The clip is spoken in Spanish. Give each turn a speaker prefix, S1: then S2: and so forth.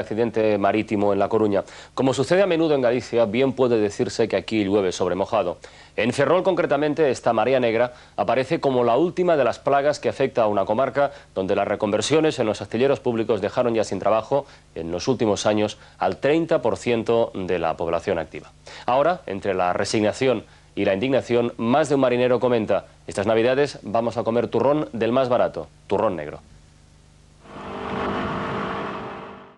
S1: accidente marítimo en La Coruña. Como sucede a menudo en Galicia, bien puede decirse que aquí llueve sobre mojado. En Ferrol, concretamente, esta marea negra aparece como la última de las plagas que afecta a una comarca donde las reconversiones en los astilleros públicos dejaron ya sin trabajo en los últimos años al 30% de la población activa. Ahora, entre la resignación y la indignación, más de un marinero comenta, estas navidades vamos a comer turrón del más barato, turrón negro.